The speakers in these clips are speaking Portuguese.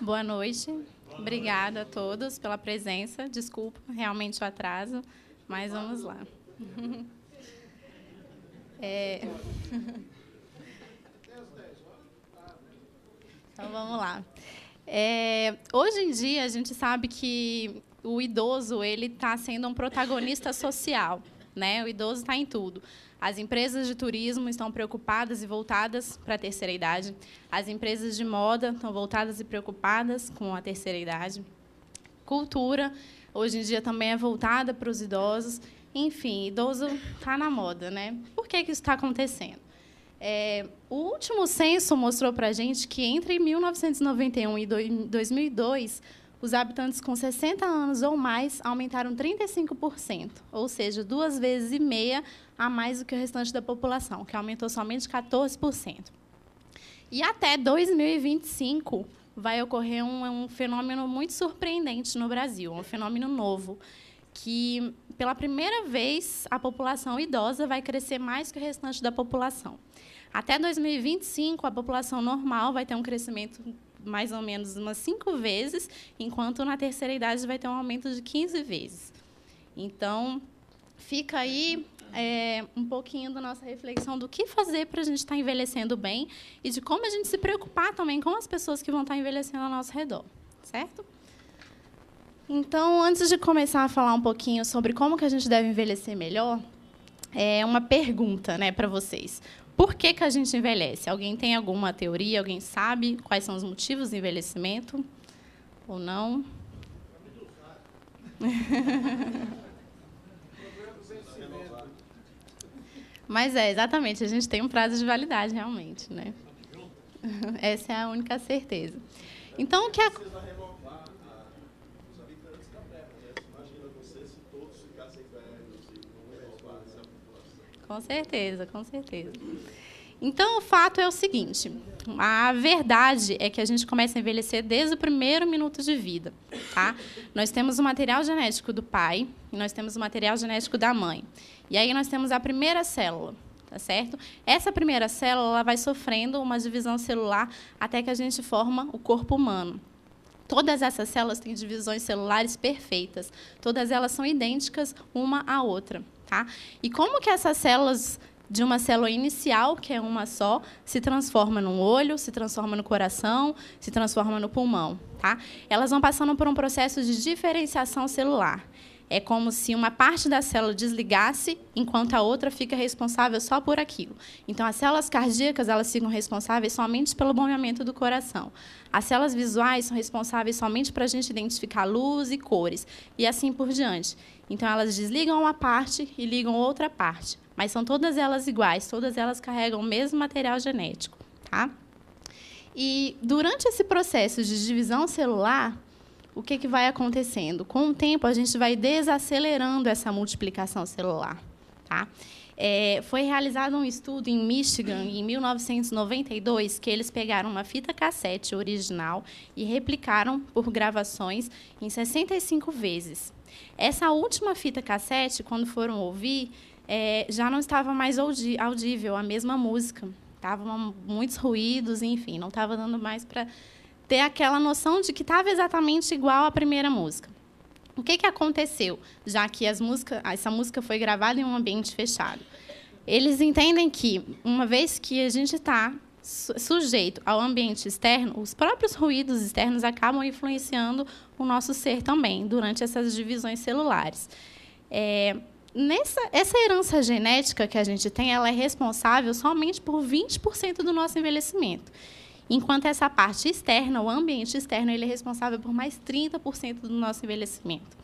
Boa noite. Obrigada a todos pela presença. Desculpa realmente o atraso, mas vamos lá. É... Então vamos lá. É... Hoje em dia a gente sabe que o idoso ele está sendo um protagonista social, né? O idoso está em tudo. As empresas de turismo estão preocupadas e voltadas para a terceira idade. As empresas de moda estão voltadas e preocupadas com a terceira idade. Cultura, hoje em dia, também é voltada para os idosos. Enfim, idoso está na moda, né? Por que, que isso está acontecendo? É, o último censo mostrou para a gente que entre 1991 e 2002 os habitantes com 60 anos ou mais aumentaram 35%, ou seja, duas vezes e meia a mais do que o restante da população, que aumentou somente 14%. E até 2025 vai ocorrer um, um fenômeno muito surpreendente no Brasil, um fenômeno novo, que pela primeira vez a população idosa vai crescer mais que o restante da população. Até 2025, a população normal vai ter um crescimento mais ou menos umas cinco vezes, enquanto na terceira idade vai ter um aumento de 15 vezes. Então, fica aí é, um pouquinho da nossa reflexão do que fazer para a gente estar tá envelhecendo bem e de como a gente se preocupar também com as pessoas que vão estar tá envelhecendo ao nosso redor, certo? Então, antes de começar a falar um pouquinho sobre como que a gente deve envelhecer melhor, é uma pergunta, né, para vocês. Por que, que a gente envelhece? Alguém tem alguma teoria? Alguém sabe quais são os motivos do envelhecimento? Ou não? Mas é, exatamente, a gente tem um prazo de validade, realmente. Né? Essa é a única certeza. Então, o que a... Com certeza, com certeza. Então, o fato é o seguinte: a verdade é que a gente começa a envelhecer desde o primeiro minuto de vida. Tá? Nós temos o material genético do pai e nós temos o material genético da mãe. E aí nós temos a primeira célula, tá certo? Essa primeira célula vai sofrendo uma divisão celular até que a gente forma o corpo humano. Todas essas células têm divisões celulares perfeitas, todas elas são idênticas uma à outra tá? E como que essas células de uma célula inicial, que é uma só, se transforma no olho, se transforma no coração, se transforma no pulmão, tá? Elas vão passando por um processo de diferenciação celular. É como se uma parte da célula desligasse, enquanto a outra fica responsável só por aquilo. Então, as células cardíacas elas ficam responsáveis somente pelo bombeamento do coração. As células visuais são responsáveis somente para a gente identificar luz e cores, e assim por diante. Então, elas desligam uma parte e ligam outra parte. Mas são todas elas iguais, todas elas carregam o mesmo material genético. Tá? E durante esse processo de divisão celular, o que, que vai acontecendo? Com o tempo, a gente vai desacelerando essa multiplicação celular. Tá? É, foi realizado um estudo em Michigan, em 1992, que eles pegaram uma fita cassete original e replicaram por gravações em 65 vezes. Essa última fita cassete, quando foram ouvir, é, já não estava mais audível a mesma música. Estavam muitos ruídos, enfim, não estava dando mais para ter aquela noção de que estava exatamente igual à primeira música. O que, que aconteceu, já que as essa música foi gravada em um ambiente fechado? Eles entendem que, uma vez que a gente está sujeito ao ambiente externo, os próprios ruídos externos acabam influenciando o nosso ser também, durante essas divisões celulares. É, nessa, essa herança genética que a gente tem, ela é responsável somente por 20% do nosso envelhecimento enquanto essa parte externa, o ambiente externo, ele é responsável por mais 30% do nosso envelhecimento.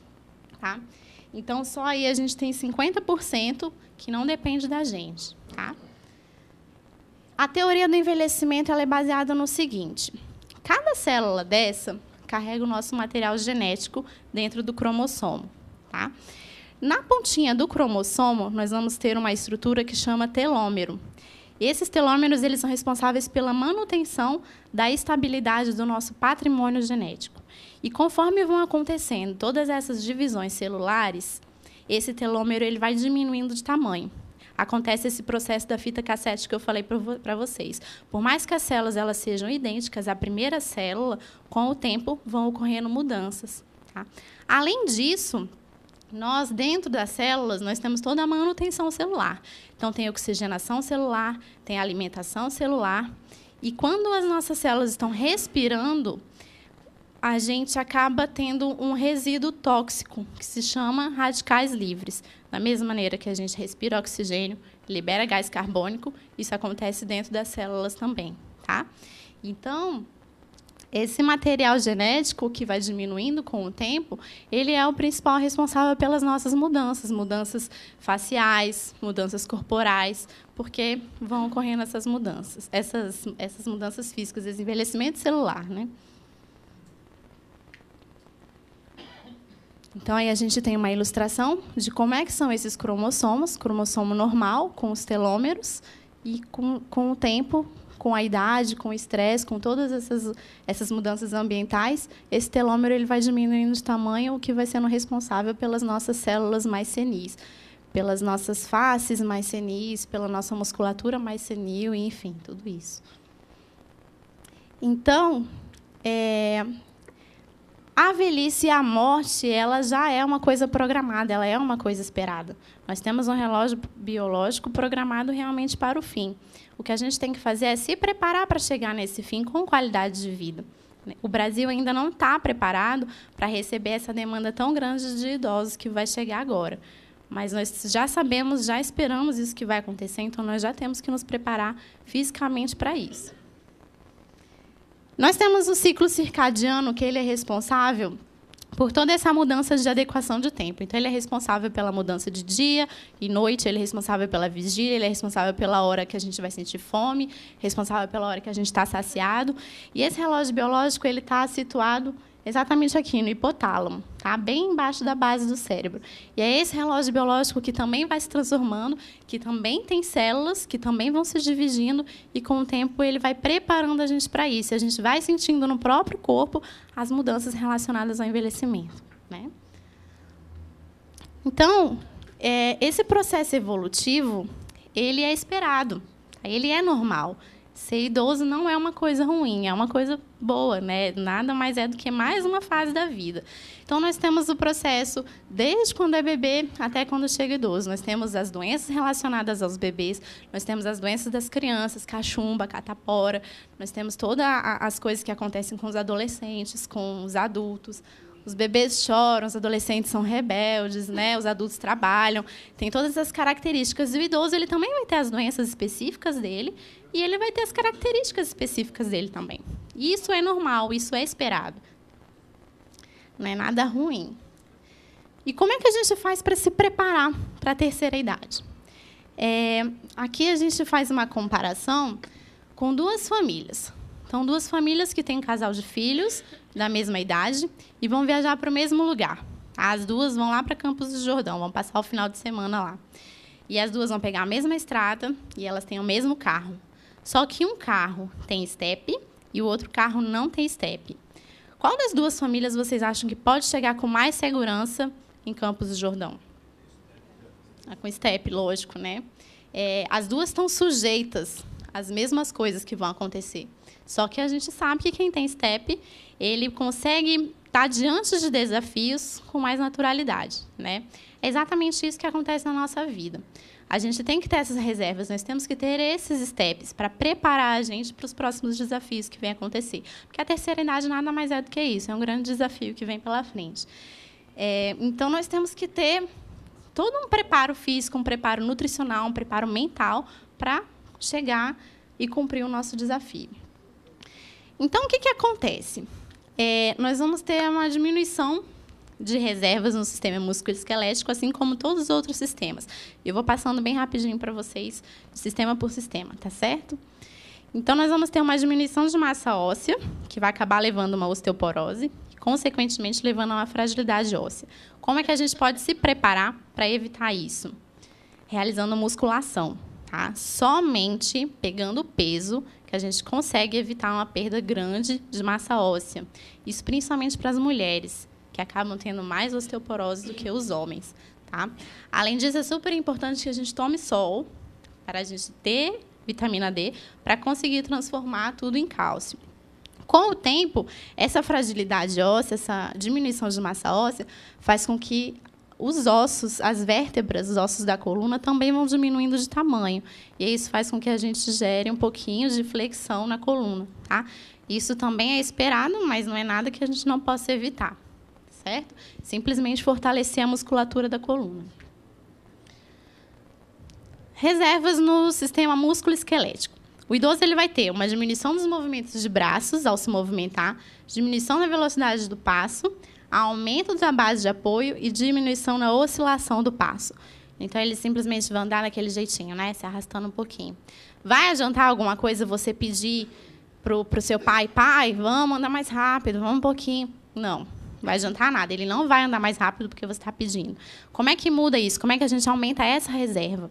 Tá? Então, só aí a gente tem 50% que não depende da gente. Tá? A teoria do envelhecimento ela é baseada no seguinte: cada célula dessa carrega o nosso material genético dentro do cromossomo. Tá? Na pontinha do cromossomo, nós vamos ter uma estrutura que chama telômero. Esses telômeros eles são responsáveis pela manutenção da estabilidade do nosso patrimônio genético. E conforme vão acontecendo todas essas divisões celulares, esse telômero ele vai diminuindo de tamanho. Acontece esse processo da fita cassete que eu falei para vocês. Por mais que as células elas sejam idênticas à primeira célula, com o tempo vão ocorrendo mudanças. Tá? Além disso, nós, dentro das células, nós temos toda a manutenção celular. Então, tem oxigenação celular, tem alimentação celular. E quando as nossas células estão respirando, a gente acaba tendo um resíduo tóxico, que se chama radicais livres. Da mesma maneira que a gente respira oxigênio, libera gás carbônico, isso acontece dentro das células também, tá? Então, esse material genético que vai diminuindo com o tempo, ele é o principal responsável pelas nossas mudanças, mudanças faciais, mudanças corporais, porque vão ocorrendo essas mudanças, essas, essas mudanças físicas, esse envelhecimento celular, né? Então aí a gente tem uma ilustração de como é que são esses cromossomos, cromossomo normal com os telômeros e com, com o tempo com a idade, com o estresse, com todas essas, essas mudanças ambientais, esse telômero ele vai diminuindo de tamanho, o que vai sendo responsável pelas nossas células mais senis, pelas nossas faces mais senis, pela nossa musculatura mais senil, enfim, tudo isso. Então, é, a velhice e a morte, ela já é uma coisa programada, ela é uma coisa esperada. Nós temos um relógio biológico programado realmente para o fim. O que a gente tem que fazer é se preparar para chegar nesse fim com qualidade de vida. O Brasil ainda não está preparado para receber essa demanda tão grande de idosos que vai chegar agora. Mas nós já sabemos, já esperamos isso que vai acontecer, então nós já temos que nos preparar fisicamente para isso. Nós temos o ciclo circadiano, que ele é responsável por toda essa mudança de adequação de tempo. Então, ele é responsável pela mudança de dia e noite, ele é responsável pela vigília, ele é responsável pela hora que a gente vai sentir fome, responsável pela hora que a gente está saciado. E esse relógio biológico ele está situado Exatamente aqui, no hipotálamo, tá? Bem embaixo da base do cérebro. E é esse relógio biológico que também vai se transformando, que também tem células, que também vão se dividindo, e com o tempo ele vai preparando a gente para isso. a gente vai sentindo no próprio corpo as mudanças relacionadas ao envelhecimento, né? Então, é, esse processo evolutivo, ele é esperado, tá? ele é normal ser idoso não é uma coisa ruim, é uma coisa boa, né? Nada mais é do que mais uma fase da vida. Então, nós temos o processo desde quando é bebê até quando chega idoso. Nós temos as doenças relacionadas aos bebês, nós temos as doenças das crianças, cachumba, catapora, nós temos todas as coisas que acontecem com os adolescentes, com os adultos os bebês choram, os adolescentes são rebeldes, né? Os adultos trabalham, tem todas essas características. E o idoso ele também vai ter as doenças específicas dele e ele vai ter as características específicas dele também. E isso é normal, isso é esperado. Não é nada ruim. E como é que a gente faz para se preparar para a terceira idade? É, aqui a gente faz uma comparação com duas famílias. Então, duas famílias que têm um casal de filhos da mesma idade e vão viajar para o mesmo lugar. As duas vão lá para Campos do Jordão, vão passar o final de semana lá. E as duas vão pegar a mesma estrada e elas têm o mesmo carro. Só que um carro tem estepe e o outro carro não tem estepe. Qual das duas famílias vocês acham que pode chegar com mais segurança em Campos do Jordão? Ah, com estepe, lógico, né? É, as duas estão sujeitas as mesmas coisas que vão acontecer. Só que a gente sabe que quem tem STEP, ele consegue estar tá diante de desafios com mais naturalidade, né? É exatamente isso que acontece na nossa vida. A gente tem que ter essas reservas, nós temos que ter esses steps para preparar a gente para os próximos desafios que vêm acontecer. Porque a terceira idade nada mais é do que isso, é um grande desafio que vem pela frente. É, então, nós temos que ter todo um preparo físico, um preparo nutricional, um preparo mental para chegar e cumprir o nosso desafio. Então, o que, que acontece? É, nós vamos ter uma diminuição de reservas no sistema musculoesquelético, assim como todos os outros sistemas. Eu vou passando bem rapidinho para vocês, sistema por sistema, tá certo? Então, nós vamos ter uma diminuição de massa óssea, que vai acabar levando a uma osteoporose, consequentemente levando a uma fragilidade óssea. Como é que a gente pode se preparar para evitar isso? Realizando musculação tá? Somente pegando peso que a gente consegue evitar uma perda grande de massa óssea. Isso principalmente para as mulheres, que acabam tendo mais osteoporose do que os homens, tá? Além disso, é super importante que a gente tome sol para a gente ter vitamina D para conseguir transformar tudo em cálcio. Com o tempo, essa fragilidade óssea, essa diminuição de massa óssea, faz com que os ossos, as vértebras, os ossos da coluna também vão diminuindo de tamanho. E isso faz com que a gente gere um pouquinho de flexão na coluna, tá? Isso também é esperado, mas não é nada que a gente não possa evitar, certo? Simplesmente fortalecer a musculatura da coluna. Reservas no sistema músculo-esquelético. O idoso ele vai ter uma diminuição dos movimentos de braços ao se movimentar, diminuição da velocidade do passo, aumento da base de apoio e diminuição na oscilação do passo. Então, ele simplesmente vai andar daquele jeitinho, né? se arrastando um pouquinho. Vai adiantar alguma coisa você pedir para o seu pai, pai, vamos andar mais rápido, vamos um pouquinho. Não, vai adiantar nada. Ele não vai andar mais rápido porque você está pedindo. Como é que muda isso? Como é que a gente aumenta essa reserva?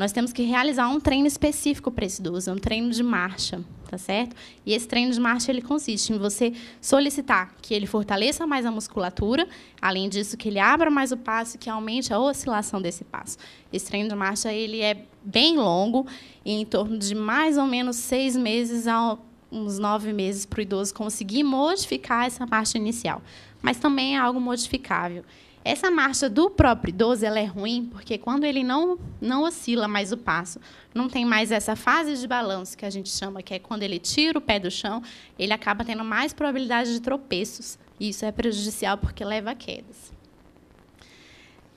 nós temos que realizar um treino específico para esse idoso, um treino de marcha, tá certo? E esse treino de marcha ele consiste em você solicitar que ele fortaleça mais a musculatura, além disso que ele abra mais o passo, que aumente a oscilação desse passo. Esse treino de marcha ele é bem longo, em torno de mais ou menos seis meses a uns nove meses para o idoso conseguir modificar essa marcha inicial, mas também é algo modificável. Essa marcha do próprio idoso ela é ruim porque quando ele não, não oscila mais o passo, não tem mais essa fase de balanço que a gente chama, que é quando ele tira o pé do chão, ele acaba tendo mais probabilidade de tropeços. E isso é prejudicial porque leva a quedas.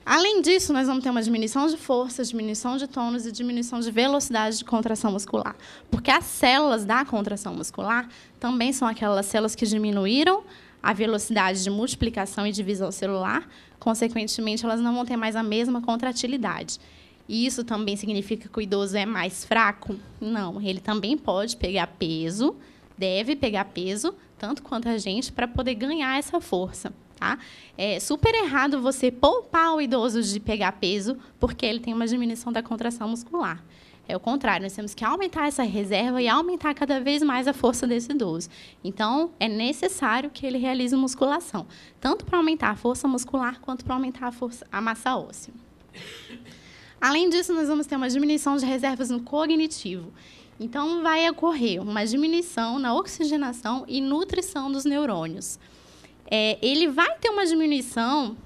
Além disso, nós vamos ter uma diminuição de força, diminuição de tônus e diminuição de velocidade de contração muscular. Porque as células da contração muscular também são aquelas células que diminuíram a velocidade de multiplicação e divisão celular, consequentemente, elas não vão ter mais a mesma contratilidade. E isso também significa que o idoso é mais fraco? Não, ele também pode pegar peso, deve pegar peso, tanto quanto a gente, para poder ganhar essa força. Tá? É super errado você poupar o idoso de pegar peso, porque ele tem uma diminuição da contração muscular. É o contrário, nós temos que aumentar essa reserva e aumentar cada vez mais a força desse idoso. Então, é necessário que ele realize musculação, tanto para aumentar a força muscular quanto para aumentar a, força, a massa óssea. Além disso, nós vamos ter uma diminuição de reservas no cognitivo. Então, vai ocorrer uma diminuição na oxigenação e nutrição dos neurônios. É, ele vai ter uma diminuição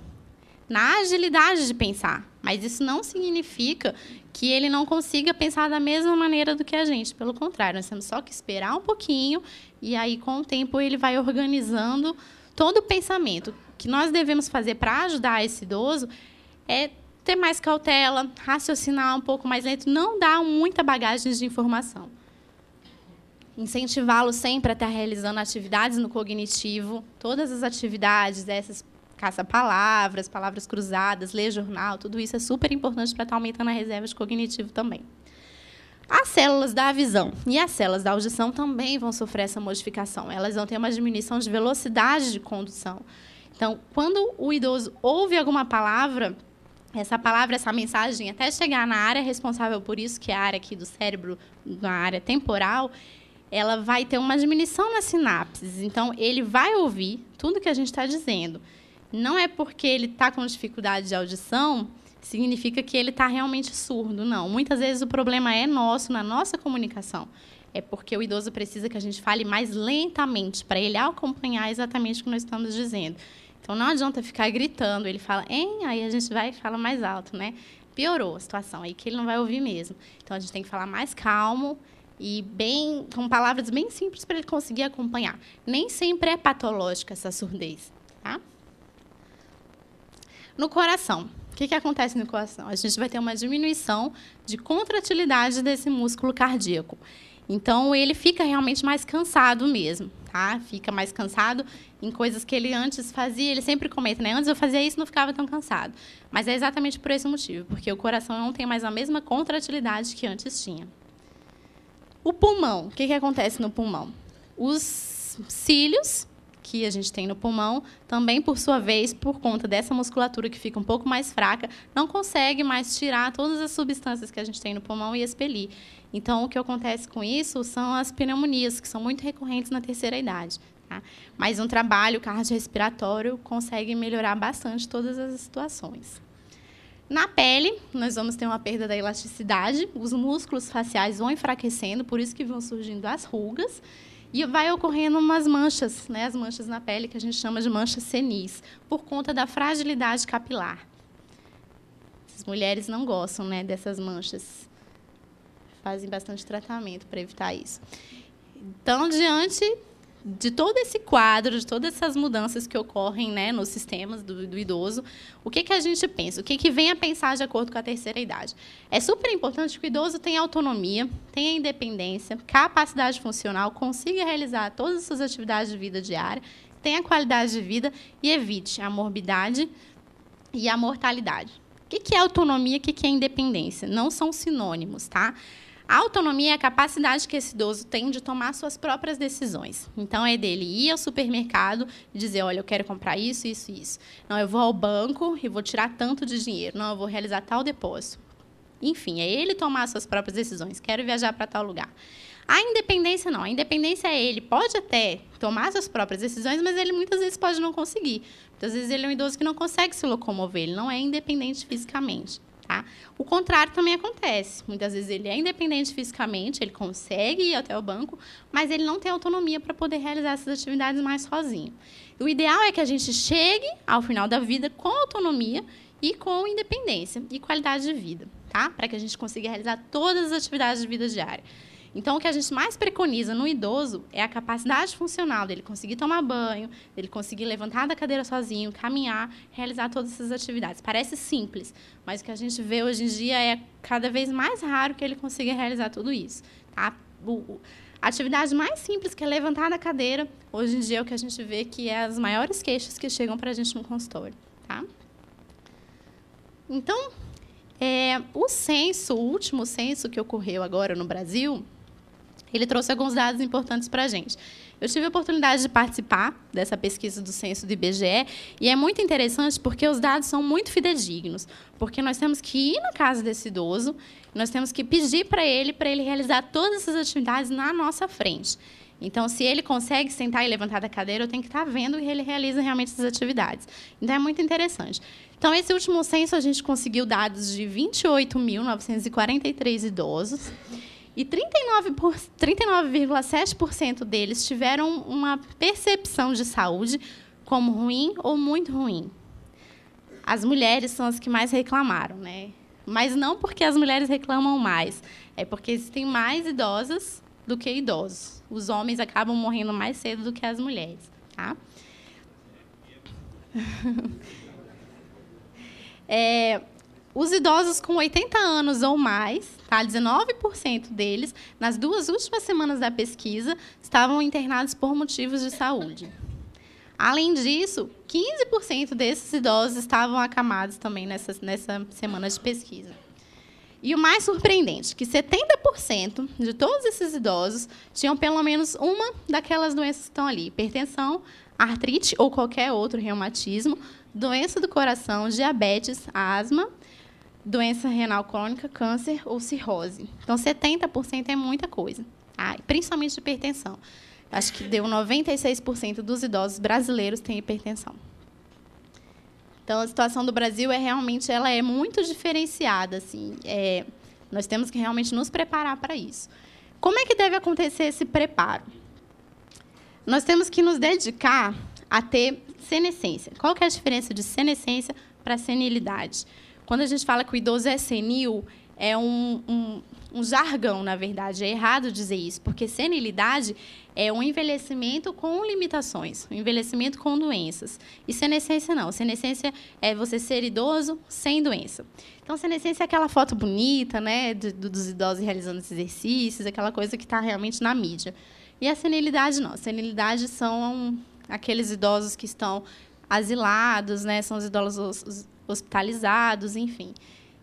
na agilidade de pensar, mas isso não significa que ele não consiga pensar da mesma maneira do que a gente. Pelo contrário, nós temos só que esperar um pouquinho e aí, com o tempo, ele vai organizando todo o pensamento. O que nós devemos fazer para ajudar esse idoso é ter mais cautela, raciocinar um pouco mais lento, não dar muita bagagem de informação. Incentivá-lo sempre a estar realizando atividades no cognitivo, todas as atividades, essas caça palavras, palavras cruzadas, ler jornal, tudo isso é super importante para estar tá aumentando a reserva de cognitivo também. As células da visão e as células da audição também vão sofrer essa modificação. Elas vão ter uma diminuição de velocidade de condução. Então, quando o idoso ouve alguma palavra, essa palavra, essa mensagem, até chegar na área responsável por isso, que é a área aqui do cérebro, na área temporal, ela vai ter uma diminuição nas sinapses. Então, ele vai ouvir tudo que a gente está dizendo, não é porque ele está com dificuldade de audição significa que ele está realmente surdo, não. Muitas vezes o problema é nosso, na nossa comunicação. É porque o idoso precisa que a gente fale mais lentamente, para ele acompanhar exatamente o que nós estamos dizendo. Então não adianta ficar gritando, ele fala, hein? Aí a gente vai e fala mais alto, né? Piorou a situação, aí que ele não vai ouvir mesmo. Então a gente tem que falar mais calmo e bem com palavras bem simples para ele conseguir acompanhar. Nem sempre é patológica essa surdez. No coração, o que, que acontece no coração? A gente vai ter uma diminuição de contratilidade desse músculo cardíaco. Então, ele fica realmente mais cansado mesmo, tá? Fica mais cansado em coisas que ele antes fazia. Ele sempre comenta, né? Antes eu fazia isso não ficava tão cansado. Mas é exatamente por esse motivo, porque o coração não tem mais a mesma contratilidade que antes tinha. O pulmão, o que, que acontece no pulmão? Os cílios que a gente tem no pulmão, também, por sua vez, por conta dessa musculatura que fica um pouco mais fraca, não consegue mais tirar todas as substâncias que a gente tem no pulmão e expelir. Então, o que acontece com isso são as pneumonias, que são muito recorrentes na terceira idade. Tá? Mas um trabalho cardiorrespiratório consegue melhorar bastante todas as situações. Na pele, nós vamos ter uma perda da elasticidade, os músculos faciais vão enfraquecendo, por isso que vão surgindo as rugas. E vai ocorrendo umas manchas, né, as manchas na pele, que a gente chama de manchas senis, por conta da fragilidade capilar. As mulheres não gostam né, dessas manchas. Fazem bastante tratamento para evitar isso. Então, diante de todo esse quadro, de todas essas mudanças que ocorrem né, nos sistemas do, do idoso, o que, que a gente pensa? O que, que vem a pensar de acordo com a terceira idade? É super importante que o idoso tenha autonomia, tenha independência, capacidade funcional, consiga realizar todas as suas atividades de vida diária, tenha qualidade de vida e evite a morbidade e a mortalidade. O que, que é autonomia, o que, que é independência? Não são sinônimos, tá? A autonomia é a capacidade que esse idoso tem de tomar suas próprias decisões. Então, é dele ir ao supermercado e dizer: olha, eu quero comprar isso, isso e isso. Não, eu vou ao banco e vou tirar tanto de dinheiro. Não, eu vou realizar tal depósito. Enfim, é ele tomar suas próprias decisões. Quero viajar para tal lugar. A independência não. A independência é ele pode até tomar suas próprias decisões, mas ele muitas vezes pode não conseguir. Muitas vezes ele é um idoso que não consegue se locomover, ele não é independente fisicamente. Tá? O contrário também acontece. Muitas vezes ele é independente fisicamente, ele consegue ir até o banco, mas ele não tem autonomia para poder realizar essas atividades mais sozinho. O ideal é que a gente chegue ao final da vida com autonomia e com independência e qualidade de vida, tá? Para que a gente consiga realizar todas as atividades de vida diária. Então, o que a gente mais preconiza no idoso é a capacidade funcional dele conseguir tomar banho, dele conseguir levantar da cadeira sozinho, caminhar, realizar todas essas atividades. Parece simples, mas o que a gente vê hoje em dia é cada vez mais raro que ele consiga realizar tudo isso. Tá? O, a atividade mais simples, que é levantar da cadeira, hoje em dia é o que a gente vê que é as maiores queixas que chegam para a gente no consultório. Tá? Então, é, o censo, o último censo que ocorreu agora no Brasil, ele trouxe alguns dados importantes para a gente. Eu tive a oportunidade de participar dessa pesquisa do censo do IBGE e é muito interessante porque os dados são muito fidedignos, porque nós temos que ir na casa desse idoso, nós temos que pedir para ele para ele realizar todas essas atividades na nossa frente. Então, se ele consegue sentar e levantar da cadeira, eu tenho que estar tá vendo que ele realiza realmente essas atividades. Então, é muito interessante. Então, esse último censo, a gente conseguiu dados de 28.943 idosos. E 39,7% 39, deles tiveram uma percepção de saúde como ruim ou muito ruim. As mulheres são as que mais reclamaram, né? Mas não porque as mulheres reclamam mais, é porque existem mais idosas do que idosos. Os homens acabam morrendo mais cedo do que as mulheres, tá? É, os idosos com 80 anos ou mais, tá? 19% deles, nas duas últimas semanas da pesquisa, estavam internados por motivos de saúde. Além disso, 15% desses idosos estavam acamados também nessa, nessa semana de pesquisa. E o mais surpreendente, que 70% de todos esses idosos tinham pelo menos uma daquelas doenças que estão ali: hipertensão, artrite ou qualquer outro reumatismo, doença do coração, diabetes, asma doença renal crônica, câncer ou cirrose. Então, 70% é muita coisa, tá? principalmente de hipertensão. Acho que deu 96% dos idosos brasileiros têm hipertensão. Então, a situação do Brasil é realmente ela é muito diferenciada. Assim, é, nós temos que realmente nos preparar para isso. Como é que deve acontecer esse preparo? Nós temos que nos dedicar a ter senescência. Qual que é a diferença de senescência para senilidade? Quando a gente fala que o idoso é senil, é um, um, um jargão, na verdade. É errado dizer isso, porque senilidade é um envelhecimento com limitações, um envelhecimento com doenças. E é senescência não. Senescência é você ser idoso sem doença. Então, senescência é aquela foto bonita, né, do, dos idosos realizando exercícios, aquela coisa que está realmente na mídia. E a senilidade não. senilidade são aqueles idosos que estão asilados, né, são os idosos os hospitalizados, enfim.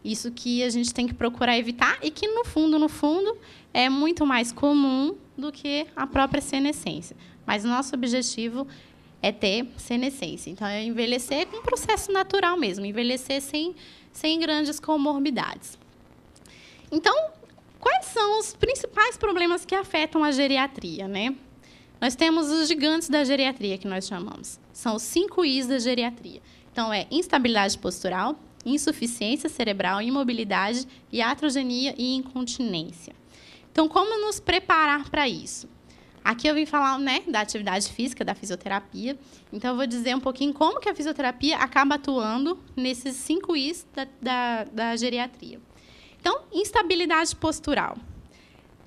Isso que a gente tem que procurar evitar e que, no fundo, no fundo, é muito mais comum do que a própria senescência. Mas nosso objetivo é ter senescência. Então, é envelhecer com um processo natural mesmo, envelhecer sem, sem grandes comorbidades. Então, quais são os principais problemas que afetam a geriatria? Né? Nós temos os gigantes da geriatria, que nós chamamos. São os cinco Is da geriatria então, é instabilidade postural, insuficiência cerebral, imobilidade, iatrogenia e incontinência. Então, como nos preparar para isso? Aqui eu vim falar né, da atividade física, da fisioterapia. Então, eu vou dizer um pouquinho como que a fisioterapia acaba atuando nesses cinco Is da, da, da geriatria. Então, instabilidade postural.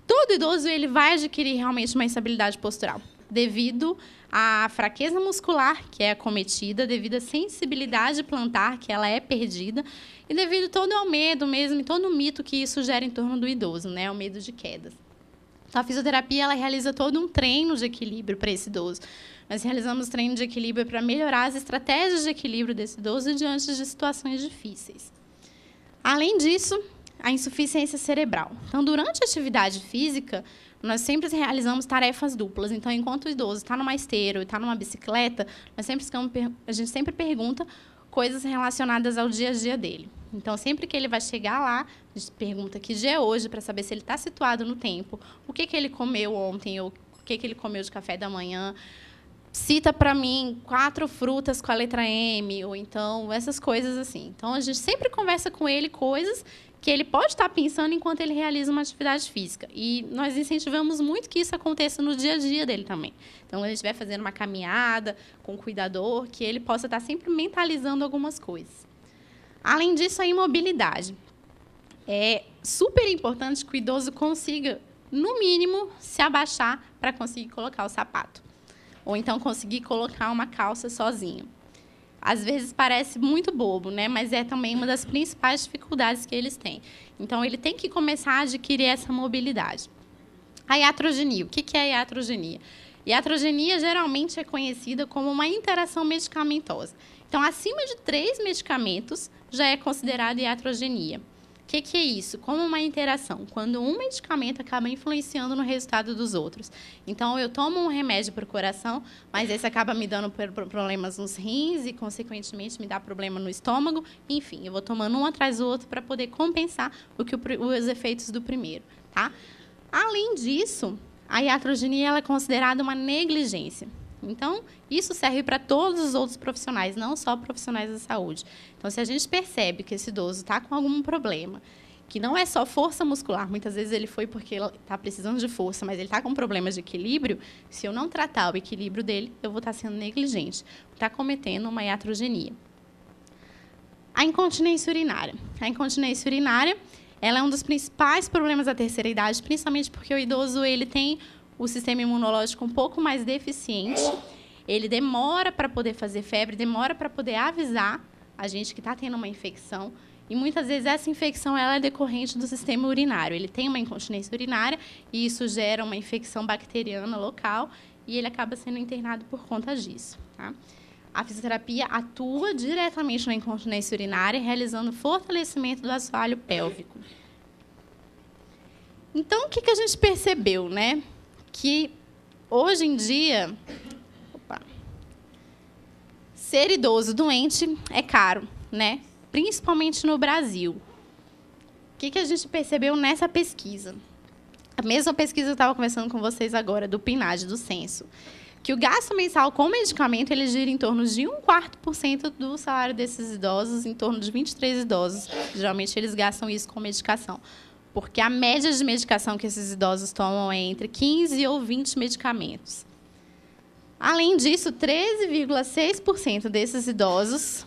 Todo idoso ele vai adquirir realmente uma instabilidade postural devido à fraqueza muscular que é acometida, devido à sensibilidade plantar que ela é perdida e devido todo ao medo mesmo e todo o mito que isso gera em torno do idoso, né, o medo de quedas. Então, a fisioterapia ela realiza todo um treino de equilíbrio para esse idoso. Nós realizamos treino de equilíbrio para melhorar as estratégias de equilíbrio desse idoso diante de situações difíceis. Além disso, a insuficiência cerebral. Então, durante a atividade física, nós sempre realizamos tarefas duplas. Então, enquanto o idoso está numa esteira ou está numa bicicleta, nós sempre ficamos, a gente sempre pergunta coisas relacionadas ao dia a dia dele. Então, sempre que ele vai chegar lá, a gente pergunta que dia é hoje para saber se ele está situado no tempo, o que, que ele comeu ontem ou o que, que ele comeu de café da manhã, cita para mim quatro frutas com a letra M, ou então essas coisas assim. Então a gente sempre conversa com ele coisas que ele pode estar pensando enquanto ele realiza uma atividade física. E nós incentivamos muito que isso aconteça no dia a dia dele também. Então, ele estiver fazendo uma caminhada com cuidador, que ele possa estar sempre mentalizando algumas coisas. Além disso, a imobilidade. É super importante que o idoso consiga, no mínimo, se abaixar para conseguir colocar o sapato ou então conseguir colocar uma calça sozinho. Às vezes parece muito bobo, né? Mas é também uma das principais dificuldades que eles têm. Então ele tem que começar a adquirir essa mobilidade. A iatrogenia. O que é a iatrogenia? Iatrogenia geralmente é conhecida como uma interação medicamentosa. Então, acima de três medicamentos já é considerada iatrogenia. O que, que, é isso? Como uma interação, quando um medicamento acaba influenciando no resultado dos outros. Então, eu tomo um remédio para o coração, mas esse acaba me dando problemas nos rins e, consequentemente, me dá problema no estômago. Enfim, eu vou tomando um atrás do outro para poder compensar o que o, os efeitos do primeiro, tá? Além disso, a iatrogenia é considerada uma negligência. Então, isso serve para todos os outros profissionais, não só profissionais da saúde. Então, se a gente percebe que esse idoso está com algum problema, que não é só força muscular, muitas vezes ele foi porque está precisando de força, mas ele está com problemas de equilíbrio, se eu não tratar o equilíbrio dele, eu vou estar tá sendo negligente, está cometendo uma iatrogenia. A incontinência urinária. A incontinência urinária ela é um dos principais problemas da terceira idade, principalmente porque o idoso ele tem o sistema imunológico um pouco mais deficiente. Ele demora para poder fazer febre, demora para poder avisar a gente que está tendo uma infecção. E muitas vezes essa infecção ela é decorrente do sistema urinário. Ele tem uma incontinência urinária e isso gera uma infecção bacteriana local e ele acaba sendo internado por conta disso. Tá? A fisioterapia atua diretamente na incontinência urinária, realizando fortalecimento do assoalho pélvico. Então, o que, que a gente percebeu, né? que hoje em dia opa, ser idoso doente é caro, né? Principalmente no Brasil. O que, que a gente percebeu nessa pesquisa? A mesma pesquisa que eu estava conversando com vocês agora, do PNAD, do censo. Que o gasto mensal com medicamento ele gira em torno de um quarto por cento do salário desses idosos, em torno de 23 idosos. Geralmente eles gastam isso com medicação porque a média de medicação que esses idosos tomam é entre 15 ou 20 medicamentos. Além disso, 13,6% desses idosos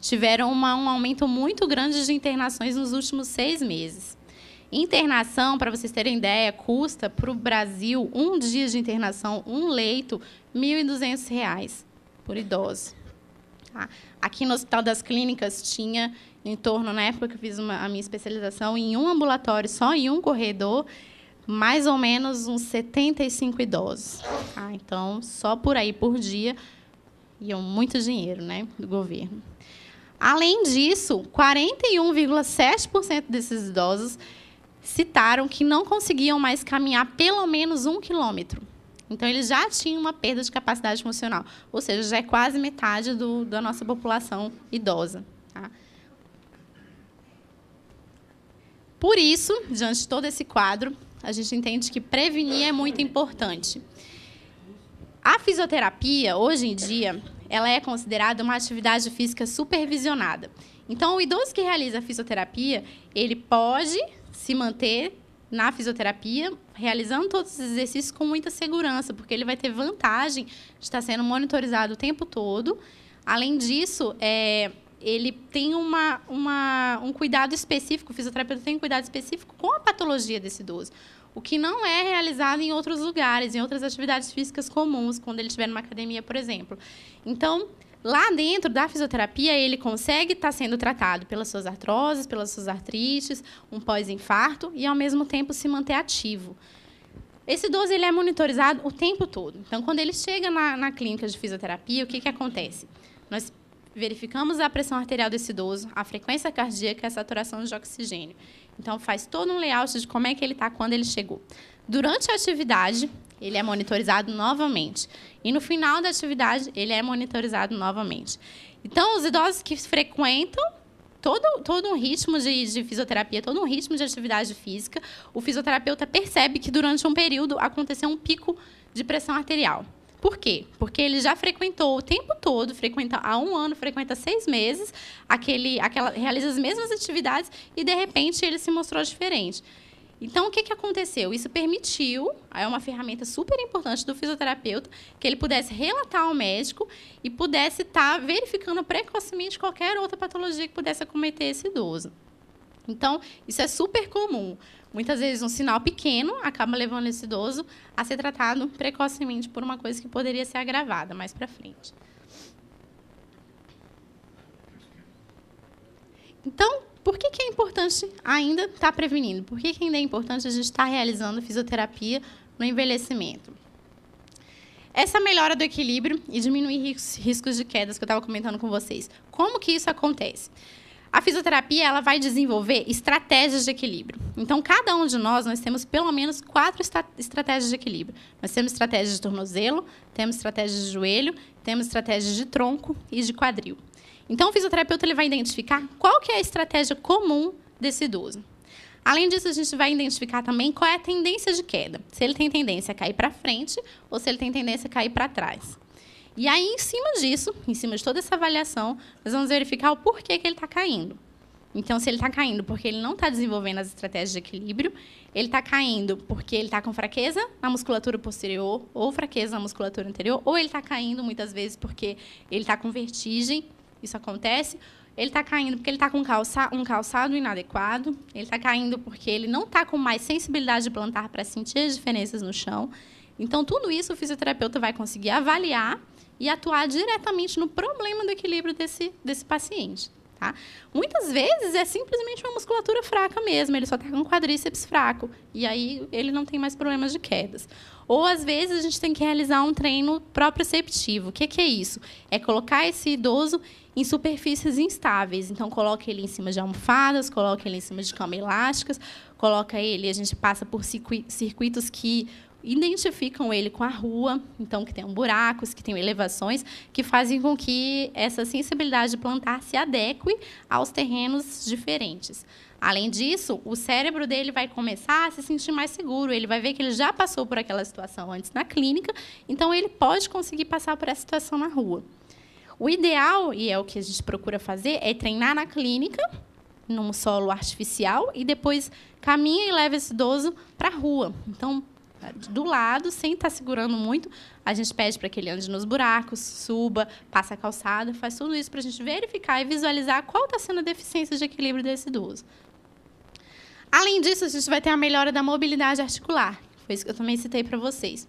tiveram uma, um aumento muito grande de internações nos últimos seis meses. Internação, para vocês terem ideia, custa para o Brasil um dia de internação, um leito, R$ 1.200 por idoso. Tá? Aqui no Hospital das Clínicas tinha em torno, na época que eu fiz uma, a minha especialização, em um ambulatório, só em um corredor, mais ou menos uns 75 idosos. Ah, então, só por aí por dia, iam muito dinheiro né, do governo. Além disso, 41,7% desses idosos citaram que não conseguiam mais caminhar pelo menos um quilômetro. Então, eles já tinham uma perda de capacidade funcional, ou seja, já é quase metade do, da nossa população idosa. Tá? Por isso, diante de todo esse quadro, a gente entende que prevenir é muito importante. A fisioterapia, hoje em dia, ela é considerada uma atividade física supervisionada. Então, o idoso que realiza a fisioterapia, ele pode se manter na fisioterapia, realizando todos os exercícios com muita segurança, porque ele vai ter vantagem de estar sendo monitorizado o tempo todo. Além disso, é, ele tem uma, uma, um cuidado específico, o fisioterapeuta tem um cuidado específico com a patologia desse idoso, o que não é realizado em outros lugares, em outras atividades físicas comuns, quando ele estiver numa academia, por exemplo. Então, lá dentro da fisioterapia, ele consegue estar sendo tratado pelas suas artroses, pelas suas artrites, um pós-infarto e, ao mesmo tempo, se manter ativo. Esse idoso ele é monitorizado o tempo todo. Então, quando ele chega na, na clínica de fisioterapia, o que, que acontece? Nós verificamos a pressão arterial desse idoso, a frequência cardíaca e a saturação de oxigênio. Então, faz todo um layout de como é que ele está quando ele chegou. Durante a atividade, ele é monitorizado novamente. E no final da atividade, ele é monitorizado novamente. Então, os idosos que frequentam todo, todo um ritmo de, de, fisioterapia, todo um ritmo de atividade física, o fisioterapeuta percebe que durante um período aconteceu um pico de pressão arterial. Por quê? Porque ele já frequentou o tempo todo, frequenta há um ano, frequenta seis meses, aquele, aquela, realiza as mesmas atividades e de repente ele se mostrou diferente. Então, o que, que aconteceu? Isso permitiu, é uma ferramenta super importante do fisioterapeuta, que ele pudesse relatar ao médico e pudesse estar tá verificando precocemente qualquer outra patologia que pudesse acometer esse idoso. Então, isso é super comum. Muitas vezes um sinal pequeno acaba levando esse idoso a ser tratado precocemente por uma coisa que poderia ser agravada mais para frente. Então, por que, que é importante ainda estar tá prevenindo? Por que, que ainda é importante a gente estar tá realizando fisioterapia no envelhecimento? Essa melhora do equilíbrio e diminuir riscos de quedas que eu estava comentando com vocês. Como que isso acontece? A fisioterapia ela vai desenvolver estratégias de equilíbrio. Então, cada um de nós nós temos pelo menos quatro estratégias de equilíbrio. Nós temos estratégia de tornozelo, temos estratégia de joelho, temos estratégia de tronco e de quadril. Então, o fisioterapeuta ele vai identificar qual que é a estratégia comum desse idoso. Além disso, a gente vai identificar também qual é a tendência de queda. Se ele tem tendência a cair para frente ou se ele tem tendência a cair para trás. E aí, em cima disso, em cima de toda essa avaliação, nós vamos verificar o porquê que ele está caindo. Então, se ele está caindo porque ele não está desenvolvendo as estratégias de equilíbrio, ele está caindo porque ele está com fraqueza na musculatura posterior ou fraqueza na musculatura anterior, ou ele está caindo muitas vezes porque ele está com vertigem, isso acontece. Ele está caindo porque ele está com calça, um calçado inadequado, ele está caindo porque ele não está com mais sensibilidade de plantar para sentir as diferenças no chão. Então, tudo isso o fisioterapeuta vai conseguir avaliar e atuar diretamente no problema do equilíbrio desse, desse paciente. Tá? Muitas vezes é simplesmente uma musculatura fraca mesmo, ele só está com quadríceps fraco, e aí ele não tem mais problemas de quedas. Ou às vezes a gente tem que realizar um treino proprioceptivo. O que, que é isso? É colocar esse idoso em superfícies instáveis. Então, coloca ele em cima de almofadas, coloca ele em cima de cama elásticas, coloca ele, a gente passa por circuitos que identificam ele com a rua, então que tem um buracos, que tem elevações, que fazem com que essa sensibilidade de plantar se adeque aos terrenos diferentes. Além disso, o cérebro dele vai começar a se sentir mais seguro, ele vai ver que ele já passou por aquela situação antes na clínica, então ele pode conseguir passar por essa situação na rua. O ideal, e é o que a gente procura fazer, é treinar na clínica, num solo artificial, e depois caminha e leva esse idoso para a rua. Então, do lado, sem estar tá segurando muito. A gente pede para que ele ande nos buracos, suba, passa a calçada, faz tudo isso para a gente verificar e visualizar qual está sendo a deficiência de equilíbrio desse idoso. Além disso, a gente vai ter a melhora da mobilidade articular. Foi isso que eu também citei para vocês.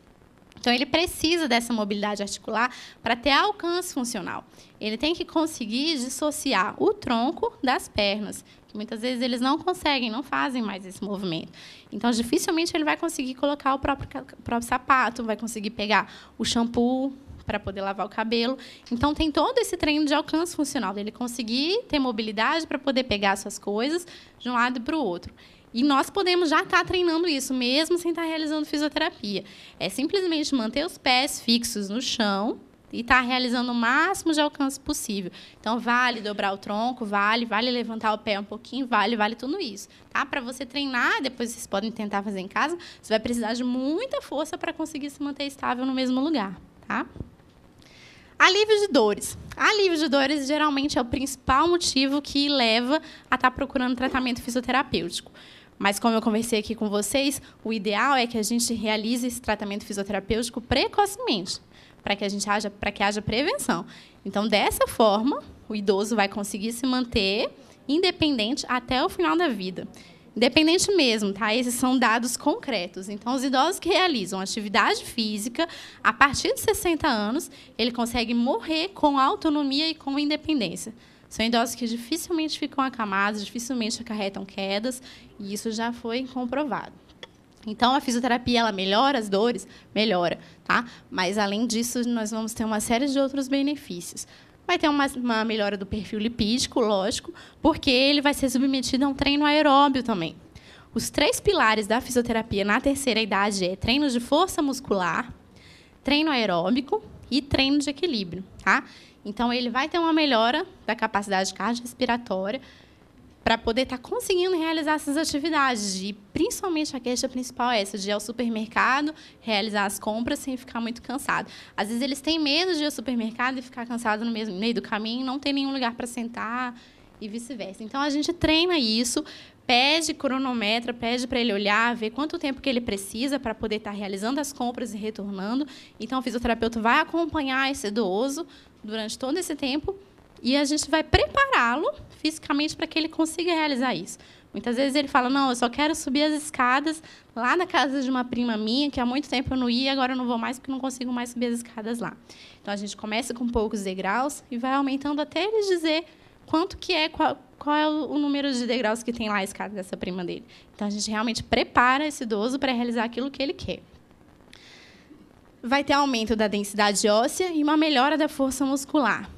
Então, ele precisa dessa mobilidade articular para ter alcance funcional. Ele tem que conseguir dissociar o tronco das pernas que muitas vezes eles não conseguem, não fazem mais esse movimento. Então, dificilmente ele vai conseguir colocar o próprio, o próprio sapato, vai conseguir pegar o shampoo para poder lavar o cabelo. Então, tem todo esse treino de alcance funcional, dele conseguir ter mobilidade para poder pegar suas coisas de um lado para o outro. E nós podemos já estar tá treinando isso, mesmo sem estar tá realizando fisioterapia. É simplesmente manter os pés fixos no chão, e estar tá realizando o máximo de alcance possível. Então, vale dobrar o tronco, vale, vale levantar o pé um pouquinho, vale, vale tudo isso. Tá? Para você treinar, depois vocês podem tentar fazer em casa, você vai precisar de muita força para conseguir se manter estável no mesmo lugar. Tá? Alívio de dores. Alívio de dores geralmente é o principal motivo que leva a estar tá procurando tratamento fisioterapêutico. Mas como eu conversei aqui com vocês, o ideal é que a gente realize esse tratamento fisioterapêutico precocemente para que a gente haja, para que haja prevenção. Então, dessa forma, o idoso vai conseguir se manter independente até o final da vida. Independente mesmo, tá? Esses são dados concretos. Então, os idosos que realizam atividade física a partir de 60 anos, ele consegue morrer com autonomia e com independência. São idosos que dificilmente ficam acamados, dificilmente acarretam quedas, e isso já foi comprovado. Então, a fisioterapia ela melhora as dores? Melhora, tá? Mas, além disso, nós vamos ter uma série de outros benefícios. Vai ter uma, uma melhora do perfil lipídico, lógico, porque ele vai ser submetido a um treino aeróbio também. Os três pilares da fisioterapia na terceira idade é treino de força muscular, treino aeróbico e treino de equilíbrio, tá? Então, ele vai ter uma melhora da capacidade cardiorrespiratória, respiratória para poder estar tá conseguindo realizar essas atividades. E principalmente a queixa principal é essa, de ir ao supermercado, realizar as compras sem ficar muito cansado. Às vezes eles têm medo de ir ao supermercado e ficar cansado no mesmo, meio do caminho, não tem nenhum lugar para sentar e vice-versa. Então a gente treina isso, pede cronometra, pede para ele olhar, ver quanto tempo que ele precisa para poder estar tá realizando as compras e retornando. Então o fisioterapeuta vai acompanhar esse idoso durante todo esse tempo e a gente vai prepará-lo fisicamente para que ele consiga realizar isso. Muitas vezes ele fala: Não, eu só quero subir as escadas lá na casa de uma prima minha, que há muito tempo eu não ia, agora eu não vou mais porque não consigo mais subir as escadas lá. Então a gente começa com poucos degraus e vai aumentando até ele dizer quanto que é, qual, qual é o número de degraus que tem lá a escada dessa prima dele. Então a gente realmente prepara esse idoso para realizar aquilo que ele quer. Vai ter aumento da densidade óssea e uma melhora da força muscular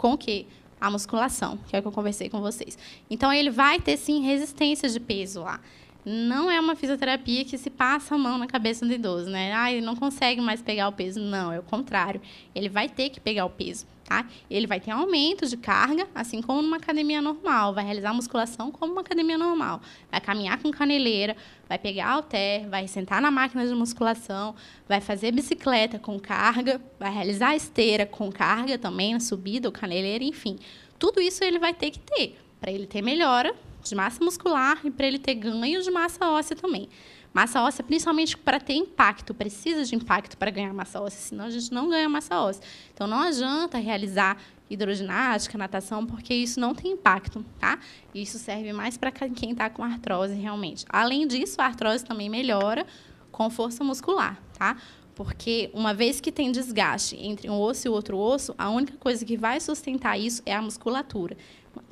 com o quê? A musculação, que é o que eu conversei com vocês. Então, ele vai ter, sim, resistência de peso lá. Não é uma fisioterapia que se passa a mão na cabeça do idoso, né? Ah, ele não consegue mais pegar o peso. Não, é o contrário. Ele vai ter que pegar o peso tá? Ele vai ter aumento de carga, assim como numa academia normal, vai realizar musculação como uma academia normal, vai caminhar com caneleira, vai pegar halter, vai sentar na máquina de musculação, vai fazer bicicleta com carga, vai realizar esteira com carga também, na subida ou caneleira, enfim. Tudo isso ele vai ter que ter para ele ter melhora de massa muscular e para ele ter ganho de massa óssea também. Massa óssea, principalmente para ter impacto, precisa de impacto para ganhar massa óssea, senão a gente não ganha massa óssea. Então não adianta realizar hidroginástica, natação, porque isso não tem impacto, tá? Isso serve mais para quem está com artrose realmente. Além disso, a artrose também melhora com força muscular, tá? Porque uma vez que tem desgaste entre um osso e outro osso, a única coisa que vai sustentar isso é a musculatura.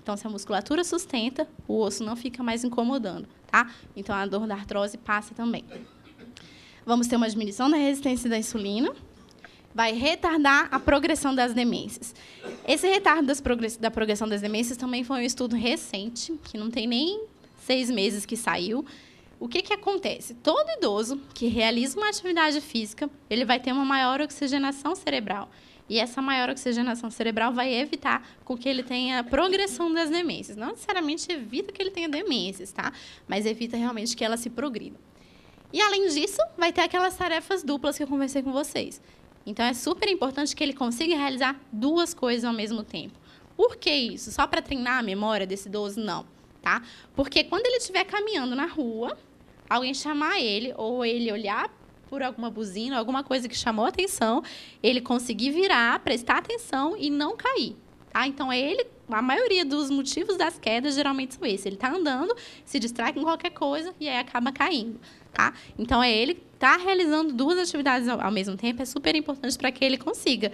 Então, se a musculatura sustenta, o osso não fica mais incomodando. Tá? Então, a dor da artrose passa também. Vamos ter uma diminuição da resistência da insulina, vai retardar a progressão das demências. Esse retardo progress da progressão das demências também foi um estudo recente, que não tem nem seis meses que saiu. O que, que acontece? Todo idoso que realiza uma atividade física, ele vai ter uma maior oxigenação cerebral. E essa maior oxigenação cerebral vai evitar com que ele tenha progressão das demências. Não necessariamente evita que ele tenha demências, tá? Mas evita realmente que elas se progridam. E além disso, vai ter aquelas tarefas duplas que eu conversei com vocês. Então é super importante que ele consiga realizar duas coisas ao mesmo tempo. Por que isso? Só para treinar a memória desse idoso? Não, tá? Porque quando ele estiver caminhando na rua, alguém chamar ele ou ele olhar por alguma buzina, alguma coisa que chamou a atenção, ele conseguir virar, prestar atenção e não cair. Tá? Então, é ele a maioria dos motivos das quedas geralmente são esses. Ele está andando, se distrai com qualquer coisa e aí acaba caindo, tá? Então é ele está realizando duas atividades ao, mesmo tempo é super importante para que ele consiga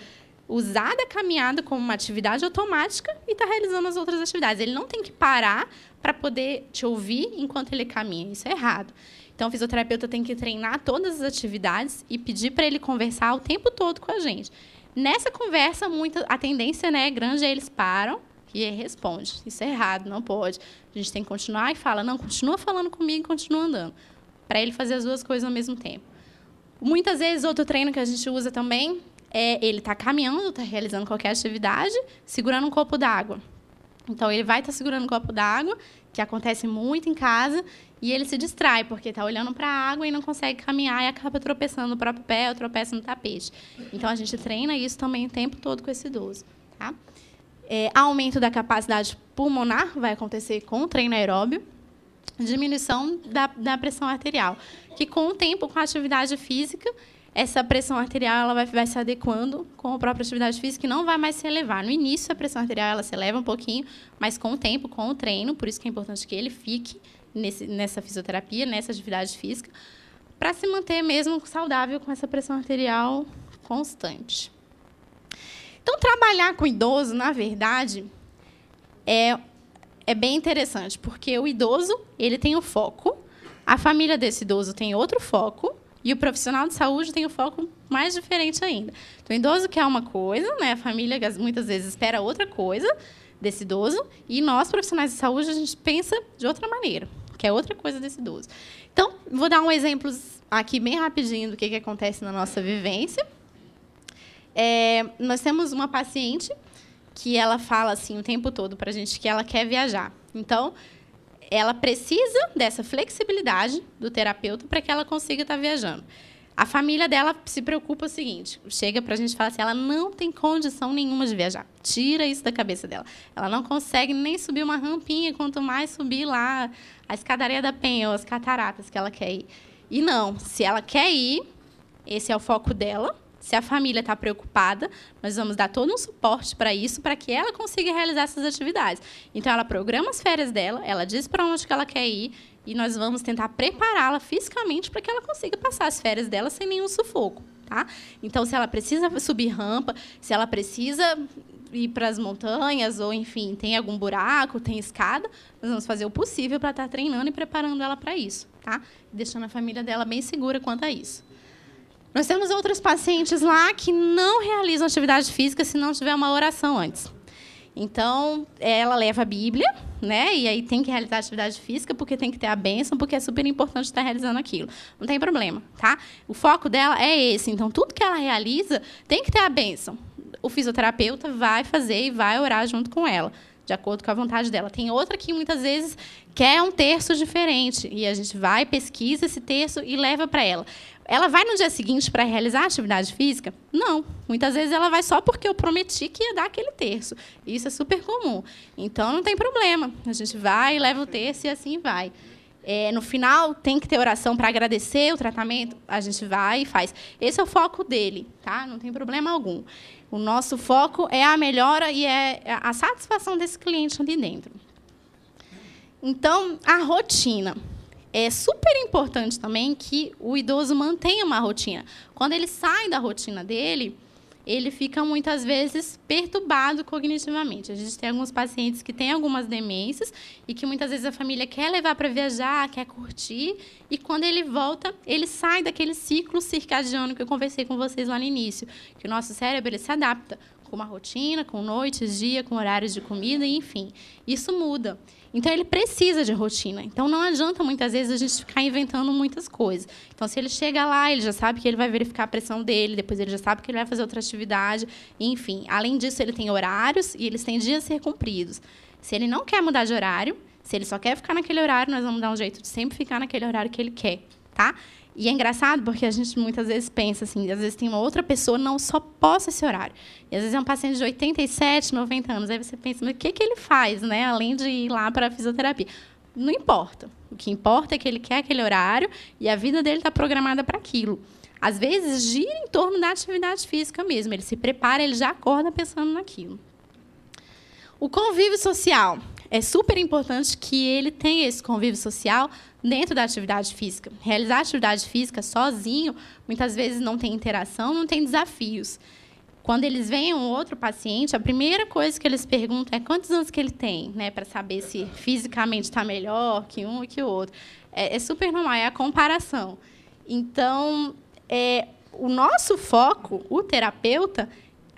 usar da caminhada como uma atividade automática e tá realizando as outras atividades. Ele não tem que parar para poder te ouvir enquanto ele caminha. Isso é errado. Então, o fisioterapeuta tem que treinar todas as atividades e pedir para ele conversar o tempo todo com a gente. Nessa conversa, muita, a tendência né, grande é eles param e responde. Isso é errado, não pode. A gente tem que continuar e fala, não, continua falando comigo e continua andando. Para ele fazer as duas coisas ao mesmo tempo. Muitas vezes, outro treino que a gente usa também é ele está caminhando, está realizando qualquer atividade, segurando um copo d'água. Então, ele vai estar tá segurando um copo d'água que acontece muito em casa, e ele se distrai, porque está olhando para a água e não consegue caminhar e acaba tropeçando no próprio pé ou tropeça no tapete. Então, a gente treina isso também o tempo todo com esse idoso. Tá? É, aumento da capacidade pulmonar vai acontecer com o treino aeróbio, diminuição da, da pressão arterial, que com o tempo, com a atividade física, essa pressão arterial ela vai, vai se adequando com a própria atividade física e não vai mais se elevar. No início, a pressão arterial ela se eleva um pouquinho, mas com o tempo, com o treino, por isso que é importante que ele fique nesse, nessa fisioterapia, nessa atividade física, para se manter mesmo saudável com essa pressão arterial constante. Então, trabalhar com idoso, na verdade, é, é bem interessante, porque o idoso ele tem um foco, a família desse idoso tem outro foco, e o profissional de saúde tem o foco mais diferente ainda. Então, o idoso quer uma coisa, né? a família muitas vezes espera outra coisa desse idoso, e nós, profissionais de saúde, a gente pensa de outra maneira, que é outra coisa desse idoso. Então, vou dar um exemplo aqui bem rapidinho do que, que acontece na nossa vivência. É, nós temos uma paciente que ela fala assim o tempo todo para a gente que ela quer viajar. Então, ela precisa dessa flexibilidade do terapeuta para que ela consiga estar tá viajando. A família dela se preocupa o seguinte: chega para a gente falar assim, ela não tem condição nenhuma de viajar. Tira isso da cabeça dela. Ela não consegue nem subir uma rampinha, quanto mais subir lá a escadaria da Penha ou as cataratas que ela quer ir. E não, se ela quer ir, esse é o foco dela. Se a família está preocupada, nós vamos dar todo um suporte para isso, para que ela consiga realizar essas atividades. Então, ela programa as férias dela, ela diz para onde que ela quer ir e nós vamos tentar prepará-la fisicamente para que ela consiga passar as férias dela sem nenhum sufoco. Tá? Então, se ela precisa subir rampa, se ela precisa ir para as montanhas, ou enfim, tem algum buraco, tem escada, nós vamos fazer o possível para estar tá treinando e preparando ela para isso, tá? Deixando a família dela bem segura quanto a isso. Nós temos outros pacientes lá que não realizam atividade física se não tiver uma oração antes. Então, ela leva a Bíblia, né? E aí tem que realizar atividade física, porque tem que ter a bênção, porque é super importante estar realizando aquilo. Não tem problema, tá? O foco dela é esse. Então, tudo que ela realiza tem que ter a bênção. O fisioterapeuta vai fazer e vai orar junto com ela, de acordo com a vontade dela. Tem outra que muitas vezes quer um terço diferente. E a gente vai, pesquisa esse terço e leva para ela. Ela vai no dia seguinte para realizar atividade física? Não. Muitas vezes ela vai só porque eu prometi que ia dar aquele terço. Isso é super comum. Então não tem problema. A gente vai, leva o terço e assim vai. É, no final tem que ter oração para agradecer o tratamento. A gente vai e faz. Esse é o foco dele, tá? Não tem problema algum. O nosso foco é a melhora e é a satisfação desse cliente ali dentro. Então a rotina é super importante também que o idoso mantenha uma rotina. Quando ele sai da rotina dele, ele fica muitas vezes perturbado cognitivamente. A gente tem alguns pacientes que têm algumas demências e que muitas vezes a família quer levar para viajar, quer curtir, e quando ele volta, ele sai daquele ciclo circadiano que eu conversei com vocês lá no início, que o nosso cérebro ele se adapta com uma rotina, com noites, dia, com horários de comida, enfim. Isso muda. Então ele precisa de rotina. Então não adianta muitas vezes a gente ficar inventando muitas coisas. Então se ele chega lá, ele já sabe que ele vai verificar a pressão dele, depois ele já sabe que ele vai fazer outra atividade, enfim. Além disso, ele tem horários e eles têm dias a ser cumpridos. Se ele não quer mudar de horário, se ele só quer ficar naquele horário, nós vamos dar um jeito de sempre ficar naquele horário que ele quer, tá? E é engraçado porque a gente muitas vezes pensa assim, às vezes tem uma outra pessoa, não só possa esse horário. E às vezes é um paciente de 87, 90 anos. Aí você pensa, mas o que, que ele faz, né? Além de ir lá para a fisioterapia. Não importa. O que importa é que ele quer aquele horário e a vida dele está programada para aquilo. Às vezes gira em torno da atividade física mesmo. Ele se prepara, ele já acorda pensando naquilo. O convívio social é super importante que ele tenha esse convívio social dentro da atividade física. Realizar atividade física sozinho, muitas vezes não tem interação, não tem desafios. Quando eles veem um outro paciente, a primeira coisa que eles perguntam é quantos anos que ele tem, né, para saber se fisicamente está melhor que um ou que o outro. É, é, super normal, é a comparação. Então, é, o nosso foco, o terapeuta,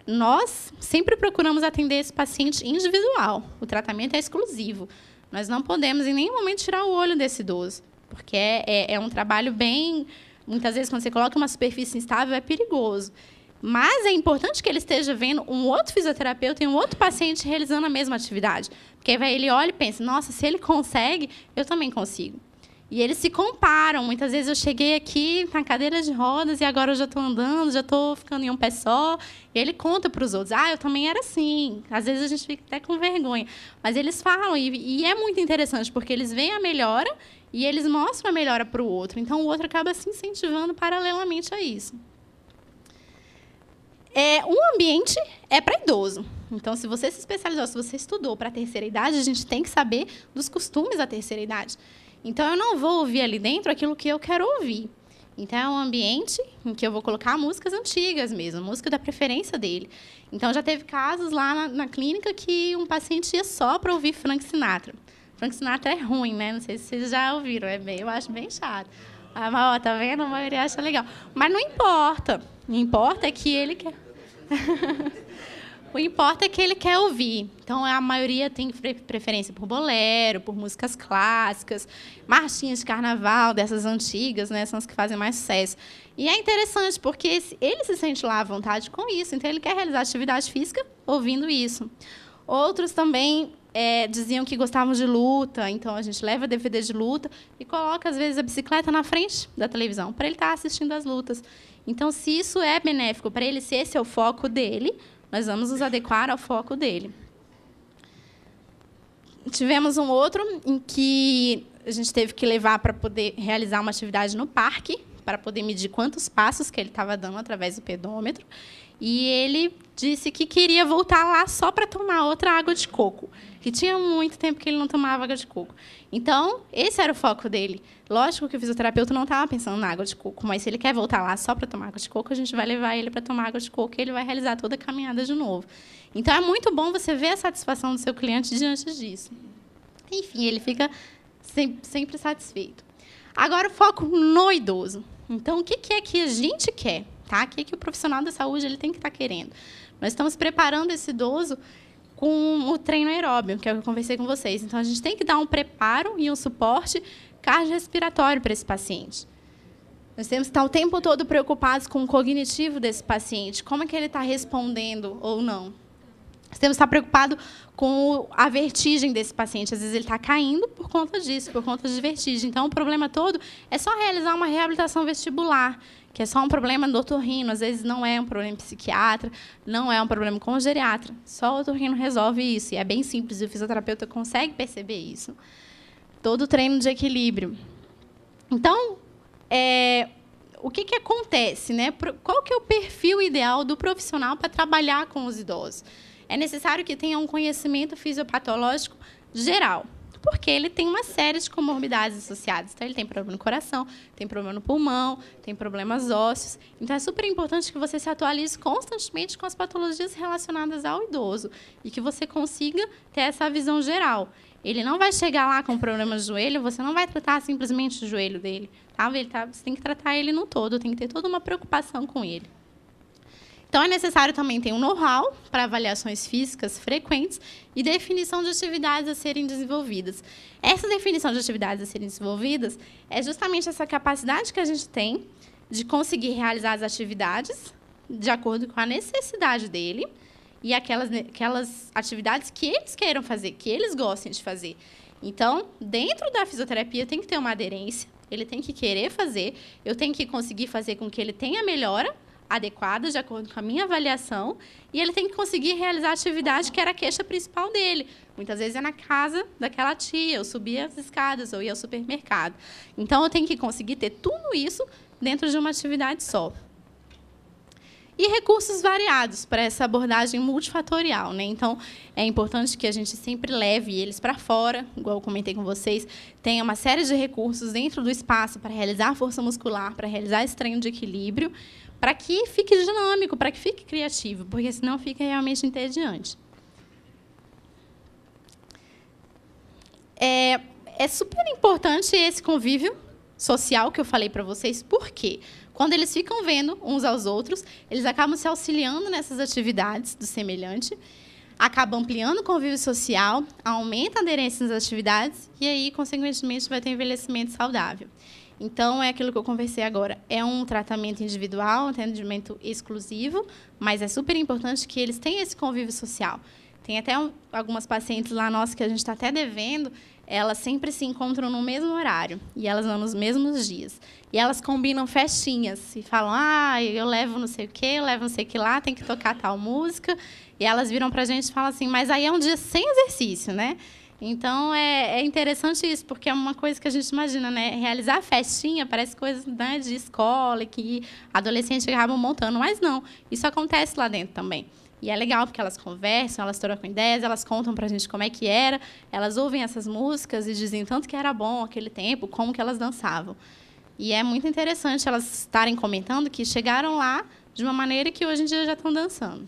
nós sempre procuramos atender esse paciente individual. O tratamento é exclusivo. Nós não podemos em nenhum momento tirar o olho desse idoso, porque é, é, é um trabalho bem. Muitas vezes, quando você coloca uma superfície instável, é perigoso. Mas é importante que ele esteja vendo um outro fisioterapeuta e um outro paciente realizando a mesma atividade. Porque ele olha e pensa: nossa, se ele consegue, eu também consigo. E eles se comparam. Muitas vezes eu cheguei aqui na cadeira de rodas e agora eu já estou andando, já estou ficando em um pé só. E ele conta para os outros: ah, eu também era assim. Às vezes a gente fica até com vergonha. Mas eles falam, e, e é muito interessante, porque eles veem a melhora e eles mostram a melhora para o outro. Então o outro acaba se incentivando paralelamente a isso. É, um ambiente é para idoso. Então, se você se especializou, se você estudou para a terceira idade, a gente tem que saber dos costumes da terceira idade. Então eu não vou ouvir ali dentro aquilo que eu quero ouvir. Então é um ambiente em que eu vou colocar músicas antigas mesmo, música da preferência dele. Então já teve casos lá na, na clínica que um paciente ia só para ouvir Frank Sinatra. Frank Sinatra é ruim, né? Não sei se vocês já ouviram, é bem, eu acho bem chato. Ah, mas ó, tá vendo? A maioria acha legal. Mas não importa. O que importa é que ele quer. O importa é que ele quer ouvir. Então a maioria tem preferência por bolero, por músicas clássicas, marchinhas de carnaval, dessas antigas, né? São as que fazem mais sucesso. E é interessante porque ele se sente lá à vontade com isso. Então ele quer realizar atividade física ouvindo isso. Outros também é, diziam que gostavam de luta, então a gente leva DVD de luta e coloca, às vezes, a bicicleta na frente da televisão, para ele estar tá assistindo as lutas. Então, se isso é benéfico para ele, se esse é o foco dele, nós vamos nos adequar ao foco dele. Tivemos um outro em que a gente teve que levar para poder realizar uma atividade no parque, para poder medir quantos passos que ele estava dando através do pedômetro. E ele disse que queria voltar lá só para tomar outra água de coco que tinha muito tempo que ele não tomava água de coco. Então, esse era o foco dele. Lógico que o fisioterapeuta não estava pensando na água de coco, mas se ele quer voltar lá só para tomar água de coco, a gente vai levar ele para tomar água de coco e ele vai realizar toda a caminhada de novo. Então, é muito bom você ver a satisfação do seu cliente diante disso. Enfim, ele fica sempre satisfeito. Agora, o foco no idoso. Então, o que é que a gente quer? Tá? O que, é que o profissional da saúde ele tem que estar tá querendo? Nós estamos preparando esse idoso com o treino aeróbio, que é o que eu conversei com vocês. Então, a gente tem que dar um preparo e um suporte cardiorrespiratório para esse paciente. Nós temos que estar o tempo todo preocupados com o cognitivo desse paciente, como é que ele está respondendo ou não. Nós temos que estar preocupados com a vertigem desse paciente. Às vezes ele está caindo por conta disso, por conta de vertigem. Então, o problema todo é só realizar uma reabilitação vestibular, que é só um problema do otorrino, às vezes não é um problema psiquiatra, não é um problema com o geriatra. Só o otorrino resolve isso. E é bem simples, e o fisioterapeuta consegue perceber isso. Todo o treino de equilíbrio. Então, é, o que, que acontece? Né? Qual que é o perfil ideal do profissional para trabalhar com os idosos? É necessário que tenha um conhecimento fisiopatológico geral porque ele tem uma série de comorbidades associadas. Então, ele tem problema no coração, tem problema no pulmão, tem problemas ósseos. Então, é super importante que você se atualize constantemente com as patologias relacionadas ao idoso e que você consiga ter essa visão geral. Ele não vai chegar lá com problema de joelho, você não vai tratar simplesmente o joelho dele. Tá? Ele tá, você tem que tratar ele no todo, tem que ter toda uma preocupação com ele. Então, é necessário também ter um know-how para avaliações físicas frequentes e definição de atividades a serem desenvolvidas. Essa definição de atividades a serem desenvolvidas é justamente essa capacidade que a gente tem de conseguir realizar as atividades de acordo com a necessidade dele e aquelas, aquelas atividades que eles queiram fazer, que eles gostem de fazer. Então, dentro da fisioterapia tem que ter uma aderência, ele tem que querer fazer, eu tenho que conseguir fazer com que ele tenha melhora adequadas, de acordo com a minha avaliação, e ele tem que conseguir realizar a atividade que era a queixa principal dele. Muitas vezes é na casa daquela tia, eu subia as escadas, ou ia ao supermercado. Então, eu tenho que conseguir ter tudo isso dentro de uma atividade só. E recursos variados para essa abordagem multifatorial. Né? Então, é importante que a gente sempre leve eles para fora, igual eu comentei com vocês, tenha uma série de recursos dentro do espaço para realizar força muscular, para realizar esse treino de equilíbrio, para que fique dinâmico, para que fique criativo, porque senão fica realmente entediante. É, é super importante esse convívio social que eu falei para vocês, porque quando eles ficam vendo uns aos outros, eles acabam se auxiliando nessas atividades do semelhante, acabam ampliando o convívio social, aumenta a aderência nas atividades e aí, consequentemente, vai ter envelhecimento saudável. Então, é aquilo que eu conversei agora. É um tratamento individual, um atendimento exclusivo, mas é super importante que eles tenham esse convívio social. Tem até um, algumas pacientes lá nossas que a gente está até devendo, elas sempre se encontram no mesmo horário e elas vão nos mesmos dias. E elas combinam festinhas e falam: ah, eu levo não sei o quê, eu levo não sei o que lá, tem que tocar tal música. E elas viram para a gente e falam assim: mas aí é um dia sem exercício, né? Então é, é, interessante isso, porque é uma coisa que a gente imagina, né? Realizar festinha parece coisa né, de escola, que adolescentes acabam montando, mas não. Isso acontece lá dentro também. E é legal porque elas conversam, elas trocam ideias, elas contam pra gente como é que era, elas ouvem essas músicas e dizem tanto que era bom aquele tempo, como que elas dançavam. E é muito interessante elas estarem comentando que chegaram lá de uma maneira que hoje em dia já estão dançando.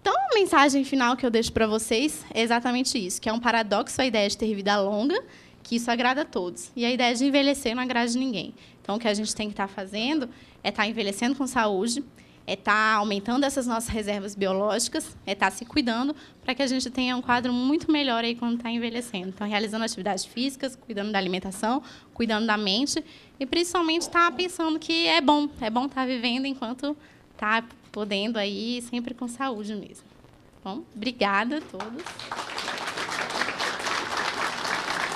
Então, a mensagem final que eu deixo para vocês é exatamente isso, que é um paradoxo a ideia de ter vida longa, que isso agrada a todos. E a ideia de envelhecer não agrada a ninguém. Então, o que a gente tem que estar tá fazendo é estar tá envelhecendo com saúde, é estar tá aumentando essas nossas reservas biológicas, é estar se cuidando para que a gente tenha um quadro muito melhor aí quando está envelhecendo. Então, realizando atividades físicas, cuidando da alimentação, cuidando da mente e principalmente estar pensando que é bom, é bom estar vivendo enquanto está podendo aí, sempre com saúde mesmo. Bom, obrigada a todos.